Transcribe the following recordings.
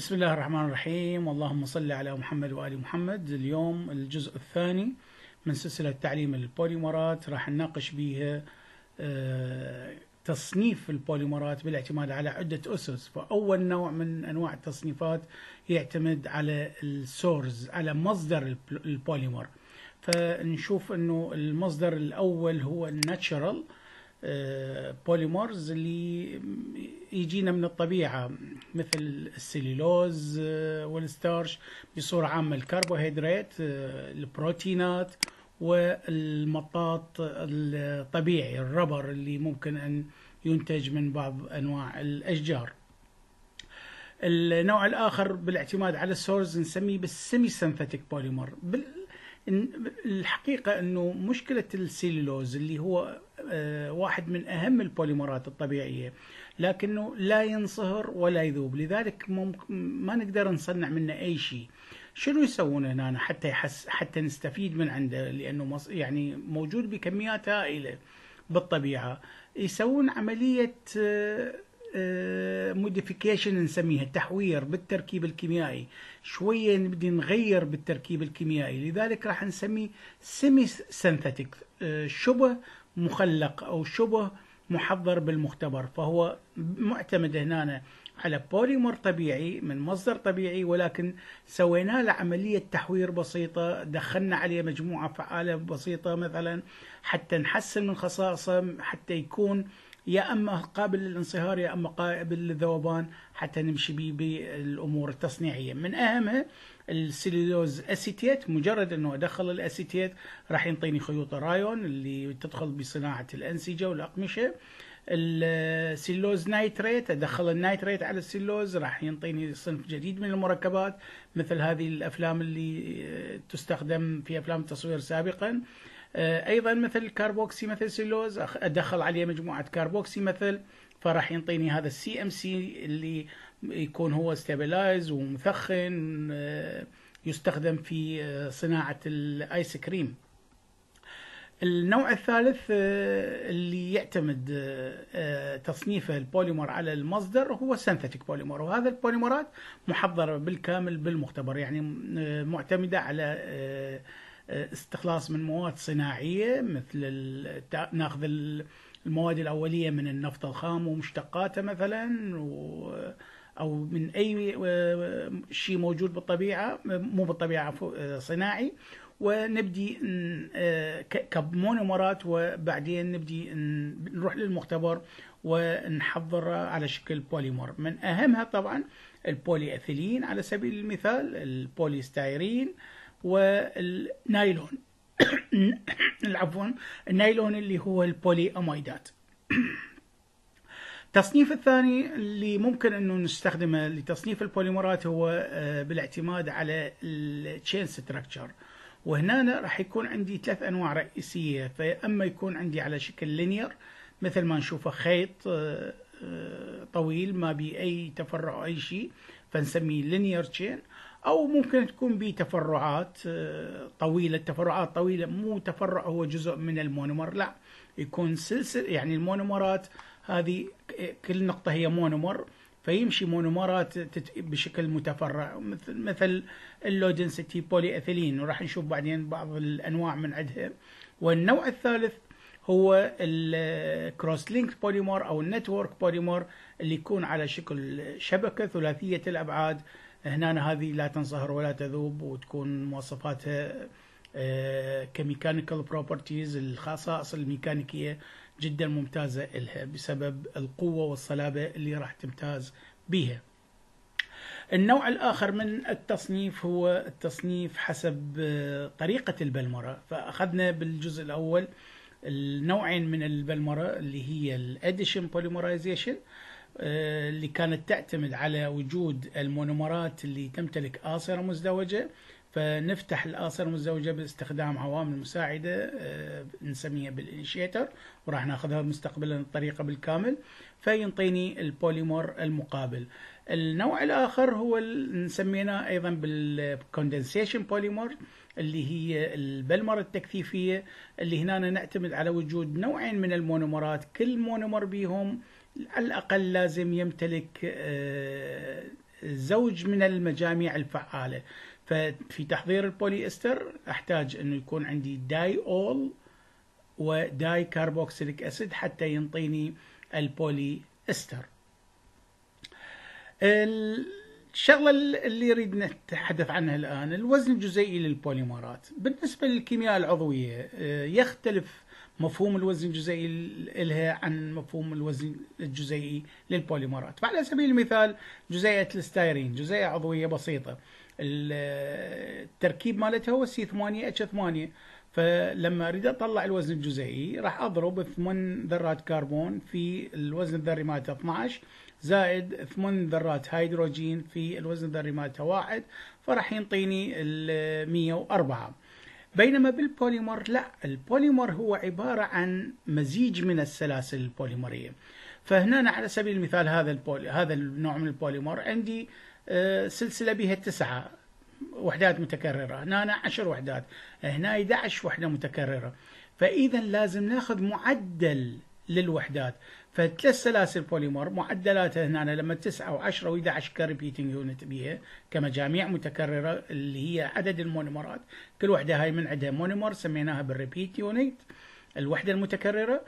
بسم الله الرحمن الرحيم اللهم صل على محمد وآل محمد اليوم الجزء الثاني من سلسلة تعليم البوليمرات راح نناقش بها آه، تصنيف البوليمرات بالاعتماد على عدة أسس فأول نوع من أنواع التصنيفات يعتمد على السورز على مصدر البوليمر فنشوف أنه المصدر الأول هو الناتشرال بوليمورز اللي يجينا من الطبيعة مثل السليلوز آه، والستارش بصورة عامة الكربوهيدرات آه، البروتينات والمطاط الطبيعي الربر اللي ممكن أن ينتج من بعض أنواع الأشجار النوع الآخر بالاعتماد على السورز نسميه بالسيمي سينثيتيك بوليمر الحقيقة أنه مشكلة السيلولوز اللي هو آه، واحد من أهم البوليمرات الطبيعية لكنه لا ينصهر ولا يذوب لذلك ما نقدر نصنع منه أي شيء شنو يسوون هنا حتى يحس حتى نستفيد من عنده لأنه يعني موجود بكميات هائلة بالطبيعة يسوون عملية موديفيكيشن آه، آه، نسميها تحوير بالتركيب الكيميائي شويه نبدي نغير بالتركيب الكيميائي لذلك راح نسميه سيمي سينثيتيك شبه مخلق أو شبه محضر بالمختبر فهو معتمد هنا على بوليمر طبيعي من مصدر طبيعي ولكن سوينا له عملية تحوير بسيطة دخلنا عليه مجموعة فعالة بسيطة مثلا حتى نحسن من خصائصه حتى يكون يا اما قابل للانصهار يا اما قابل للذوبان حتى نمشي به بالامور التصنيعيه من اهمها السليلوز اسيتيت مجرد انه ادخل الاسيتيت راح ينطيني خيوط الرايون اللي تدخل بصناعه الانسجه والاقمشه السيلوز نايتريت ادخل النايتريت على السيلوز راح ينطيني صنف جديد من المركبات مثل هذه الافلام اللي تستخدم في افلام التصوير سابقا آه، ايضا مثل الكاربوكسي مثل سيلوز ادخل عليه مجموعه كاربوكسي مثل فراح ينطيني هذا السي ام سي اللي يكون هو ستابلايز ومثخن آه، يستخدم في آه، صناعه الايس كريم النوع الثالث اللي يعتمد تصنيفه البوليمر على المصدر هو سينثيتيك بوليمر وهذا البوليمرات محضره بالكامل بالمختبر يعني معتمده على استخلاص من مواد صناعيه مثل ناخذ المواد الاوليه من النفط الخام ومشتقاته مثلا او من اي شيء موجود بالطبيعه مو بالطبيعه صناعي ونبدي كمونومرات وبعدين نبدي نروح للمختبر ونحضره على شكل بوليمر من اهمها طبعا البولي اثيلين على سبيل المثال البوليستايرين والنايلون عفوا النايلون اللي هو البولي امايدات التصنيف الثاني اللي ممكن انه نستخدمه لتصنيف البوليمرات هو آه، بالاعتماد على التشين ستراكشر وهنا راح يكون عندي ثلاث انواع رئيسيه فاما يكون عندي على شكل لينير مثل ما نشوفه خيط آه، آه، طويل ما بي اي تفرع او اي شيء فنسميه لينير تشين او ممكن تكون به تفرعات آه، طويله تفرعات طويله مو تفرع هو جزء من المونومر لا يكون سلسله يعني المونومرات هذه آه، كل نقطه هي مونومر فيمشي مونومرات بشكل متفرع مثل مثل اللو دنسيتي بولي اثيلين وراح نشوف بعدين بعض الانواع من عندها والنوع الثالث هو الكروس لينك بوليمر او النتورك بوليمر اللي يكون على شكل شبكه ثلاثيه الابعاد هنا هذه لا تنصهر ولا تذوب وتكون مواصفاتها آه، كميكانيكال بروبرتيز الخصائص الميكانيكيه جدا ممتازه لها بسبب القوه والصلابه اللي راح تمتاز بها. النوع الاخر من التصنيف هو التصنيف حسب آه، طريقه البلمره فاخذنا بالجزء الاول النوعين من البلمره اللي هي الاديشن بوليمرايزيشن آه، اللي كانت تعتمد على وجود المونومرات اللي تمتلك آصرة مزدوجة فنفتح الآثار المزدوجة باستخدام عوامل مساعدة آه، نسميها بالإنشيتر وراح ناخذها مستقبلا الطريقة بالكامل فينطيني البوليمر المقابل النوع الآخر هو نسميناه أيضا بالكوندنسيشن بوليمر اللي هي البلمرة التكثيفية اللي هنا نعتمد على وجود نوعين من المونومرات كل مونومر بيهم على الأقل لازم يمتلك آه، زوج من المجاميع الفعالة ففي تحضير البوليستر احتاج انه يكون عندي داي اول وداي كاربوكسيليك اسيد حتى ينطيني البولي استر الشغله اللي يريد نتحدث عنها الان الوزن الجزيئي للبوليمرات بالنسبه للكيمياء العضويه آه، يختلف مفهوم الوزن الجزيئي لها عن مفهوم الوزن الجزيئي للبوليمرات فعلى سبيل المثال جزيئه الستايرين جزيئه عضويه بسيطه التركيب مالتها هو سي 8 اتش 8 فلما اريد اطلع الوزن الجزيئي راح اضرب 8 ذرات كربون في الوزن الذري مالتها 12 زائد 8 ذرات هيدروجين في الوزن الذري مالتها 1 فراح ينطيني ال 104 بينما بالبوليمر لا البوليمر هو عبارة عن مزيج من السلاسل البوليمرية فهنا على سبيل المثال هذا البولي هذا النوع من البوليمر عندي سلسله بها تسعه وحدات متكرره هنا عشر وحدات هنا 11 وحده متكرره فاذا لازم ناخذ معدل للوحدات فثلاث سلاسل بوليمر معدلاتها هنا لما تسعه و10 و11 كريبيتنج يونت بيها كمجاميع متكرره اللي هي عدد المونومرات كل وحده هاي من عندها مونومر سميناها بالريبيت يونت الوحده المتكرره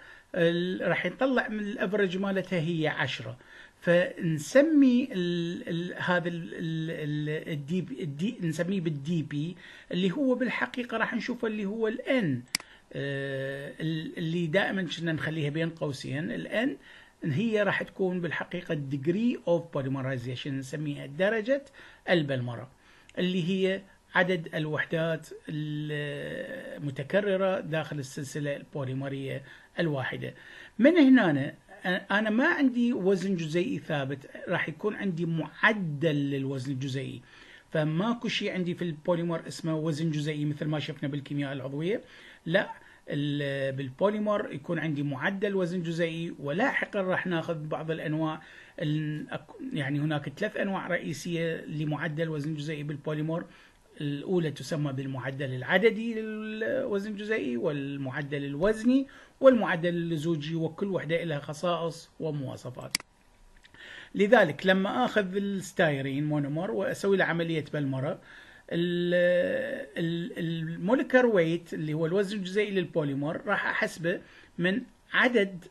راح يطلع من الافرج مالتها هي 10 فنسمي هذا الدي الدي نسميه بالدي بي اللي هو بالحقيقه راح نشوفه اللي هو الان آه، اللي دائما كنا نخليها بين قوسين الان هي راح تكون بالحقيقه الديجري اوف بوليمرايزيشن نسميها درجه البلمره اللي هي عدد الوحدات المتكرره داخل السلسله البوليمريه الواحده. من هنا انا ما عندي وزن جزيئي ثابت راح يكون عندي معدل للوزن الجزيئي فماكو شيء عندي في البوليمر اسمه وزن جزيئي مثل ما شفنا بالكيمياء العضويه لا بالبوليمر يكون عندي معدل وزن جزيئي ولاحقا راح ناخذ بعض الانواع يعني هناك ثلاث انواع رئيسيه لمعدل وزن جزيئي بالبوليمر الأولى تسمى بالمعدل العددي للوزن الجزيئي والمعدل الوزني والمعدل اللزوجي وكل وحدة لها خصائص ومواصفات لذلك لما آخذ الستايرين مونومر وأسوي له عملية بلمرة المولكر ويت اللي هو الوزن الجزيئي للبوليمر راح أحسبه من عدد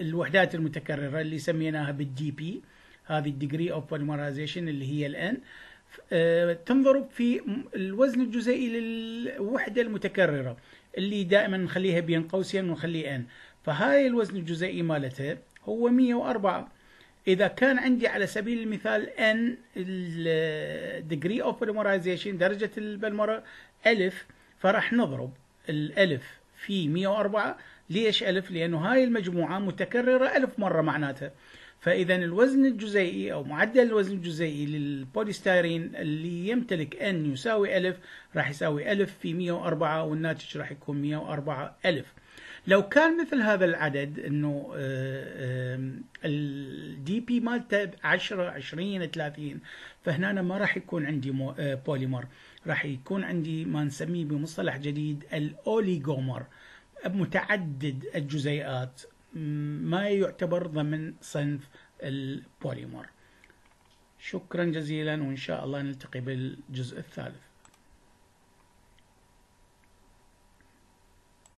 الوحدات المتكررة اللي سميناها بالدي بي هذه الديجري اوف بوليمرايزيشن اللي هي الان آه، تنضرب في الوزن الجزيئي للوحدة المتكررة اللي دائما نخليها بين قوسين ونخلي ان فهاي الوزن الجزيئي مالتها هو 104 إذا كان عندي على سبيل المثال ان الديجري اوف بوليمرايزيشن درجة البلمرة ألف فراح نضرب الألف في 104 ليش ألف؟ لأنه هاي المجموعة متكررة ألف مرة معناتها فاذا الوزن الجزيئي او معدل الوزن الجزيئي للبوليستيرين اللي يمتلك ان يساوي 1000 راح يساوي 1000 في 104 والناتج راح يكون 104 ألف لو كان مثل هذا العدد انه آه، الدي بي مالته 10 20 30 فهنا ما راح يكون عندي آه، بوليمر راح يكون عندي ما نسميه بمصطلح جديد الاوليغومر متعدد الجزيئات ما يعتبر ضمن صنف البوليمر شكرا جزيلا وإن شاء الله نلتقي بالجزء الثالث